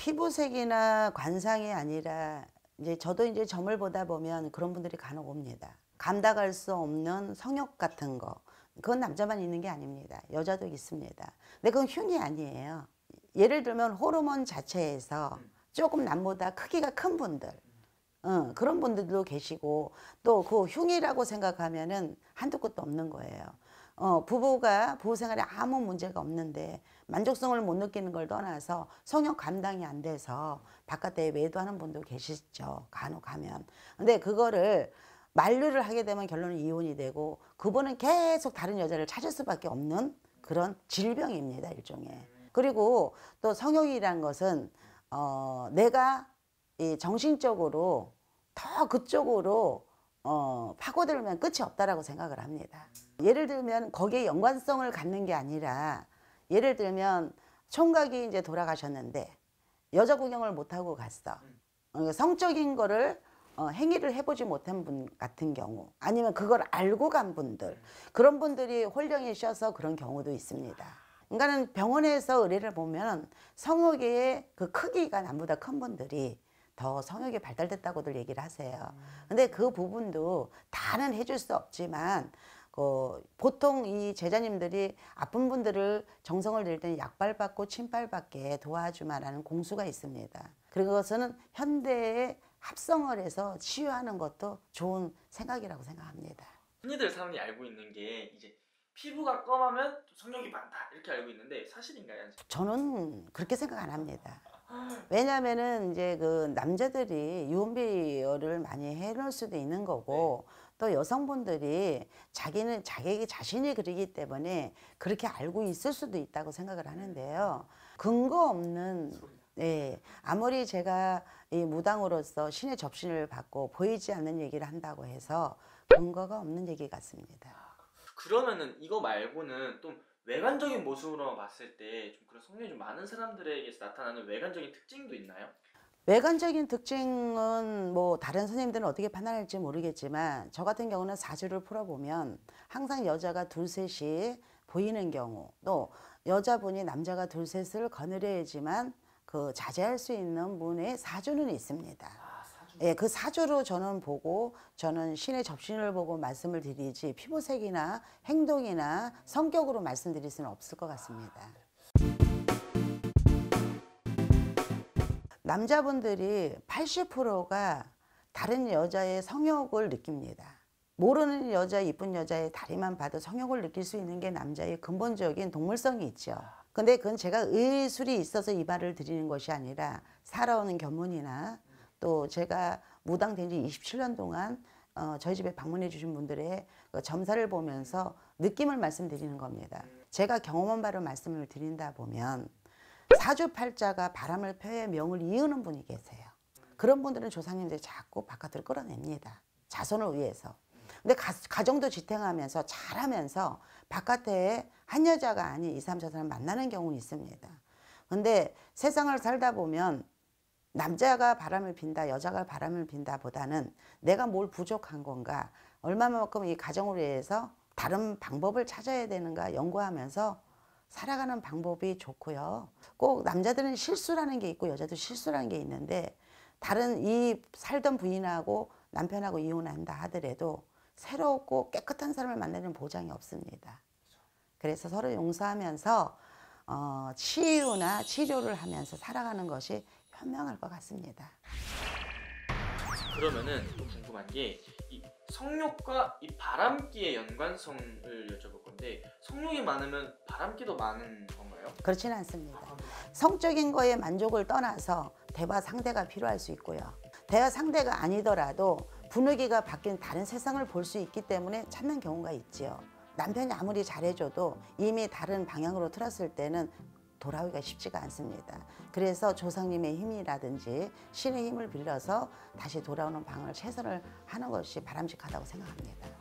피부색이나 관상이 아니라 이제 저도 이제 점을 보다 보면 그런 분들이 간혹 옵니다. 감당할 수 없는 성욕 같은 거. 그건 남자만 있는 게 아닙니다. 여자도 있습니다. 근데 그건 흉이 아니에요. 예를 들면 호르몬 자체에서 조금 남보다 크기가 큰 분들 어, 그런 분들도 계시고 또 그 흉이라고 생각하면은 한두 끝도 없는 거예요. 어, 부부가 부부 생활에 아무 문제가 없는데 만족성을 못 느끼는 걸 떠나서 성형 감당이 안 돼서 바깥에 외도하는 분도 계시죠. 간혹 가면. 근데 그거를 만류를 하게 되면 결론은 이혼이 되고 그분은 계속 다른 여자를 찾을 수밖에 없는 그런 질병입니다. 일종의. 그리고 또성형이라는 것은 어, 내가 이 정신적으로 더 그쪽으로 어, 파고들면 끝이 없다라고 생각을 합니다. 예를 들면 거기에 연관성을 갖는 게 아니라 예를 들면 총각이 이제 돌아가셨는데 여자 구경을 못하고 갔어. 어, 그러니까 성적인 거를 어, 행위를 해보지 못한 분 같은 경우 아니면 그걸 알고 간 분들 그런 분들이 홀령이 쉬어서 그런 경우도 있습니다. 그러니까 병원에서 의뢰를 보면 성호기의 그 크기가 남보다 큰 분들이 더 성욕이 발달됐다고들 얘기를 하세요. 근데 그 부분도 다는 해줄 수 없지만 어, 보통 이 제자님들이 아픈 분들을 정성을 들일 때는 약발 받고 침발 받게 도와주마라는 공수가 있습니다. 그리고 그것은 현대에 합성을 해서 치유하는 것도 좋은 생각이라고 생각합니다. 흔히들 사람이 알고 있는 게 이제 피부가 검하면 성욕이 많다 이렇게 알고 있는데 사실인가요? 저는 그렇게 생각 안 합니다. 왜냐면은 이제 그 남자들이 유언비어를 많이 해놓을 수도 있는 거고 네. 또 여성분들이 자기는 자기 자신이 그리기 때문에 그렇게 알고 있을 수도 있다고 생각을 네. 하는데요. 근거 없는 예, 아무리 제가 이 무당으로서 신의 접신을 받고 보이지 않는 얘기를 한다고 해서 근거가 없는 얘기 같습니다. 그러면은 이거 말고는 좀 외관적인 모습으로 봤을 때 좀 그런 성격이 좀 많은 사람들에게서 나타나는 외관적인 특징도 있나요? 외관적인 특징은 뭐 다른 선생님들은 어떻게 판단할지 모르겠지만 저 같은 경우는 사주를 풀어보면 항상 여자가 둘 셋이 보이는 경우 또 여자분이 남자가 둘 셋을 거느려야지만 그 자제할 수 있는 분의 사주는 있습니다. 예, 그 사주로 저는 보고 저는 신의 접신을 보고 말씀을 드리지 피부색이나 행동이나 성격으로 말씀드릴 수는 없을 것 같습니다. 남자분들이 80%가 다른 여자의 성욕을 느낍니다. 모르는 여자, 이쁜 여자의 다리만 봐도 성욕을 느낄 수 있는 게 남자의 근본적인 동물성이 있죠. 근데 그건 제가 의술이 있어서 이 말을 드리는 것이 아니라 살아오는 견문이나 또 제가 무당된 지 27년 동안 어, 저희 집에 방문해 주신 분들의 그 점사를 보면서 느낌을 말씀드리는 겁니다. 제가 경험한 바로 말씀을 드린다 보면 사주팔자가 바람을 펴에 명을 이으는 분이 계세요. 그런 분들은 조상님들 자꾸 바깥으로 끌어냅니다. 자손을 위해서. 근데 가, 정도 지탱하면서 잘하면서 바깥에 한 여자가 아닌 2, 3, 4 사람 만나는 경우는 있습니다. 근데 세상을 살다 보면 남자가 바람을 빈다 여자가 바람을 빈다 보다는 내가 뭘 부족한 건가 얼마만큼 이 가정을 위해서 다른 방법을 찾아야 되는가 연구하면서 살아가는 방법이 좋고요. 꼭 남자들은 실수라는 게 있고 여자도 실수라는 게 있는데 다른 이 살던 부인하고 남편하고 이혼한다 하더라도 새롭고 깨끗한 사람을 만나는 보장이 없습니다. 그래서 서로 용서하면서 어, 치유나 치료를 하면서 살아가는 것이 현명할 것 같습니다. 그러면은 또 궁금한 게이 성욕과 이 바람기의 연관성을 여쭤볼 건데 성욕이 많으면 바람기도 많은 건가요? 그렇지는 않습니다. 아, 성적인 거에 만족을 떠나서 대화 상대가 필요할 수 있고요. 대화 상대가 아니더라도 분위기가 바뀐 다른 세상을 볼 수 있기 때문에 찾는 경우가 있지요. 남편이 아무리 잘해줘도 이미 다른 방향으로 틀었을 때는 돌아오기가 쉽지가 않습니다. 그래서 조상님의 힘이라든지 신의 힘을 빌려서 다시 돌아오는 방을 최선을 하는 것이 바람직하다고 생각합니다.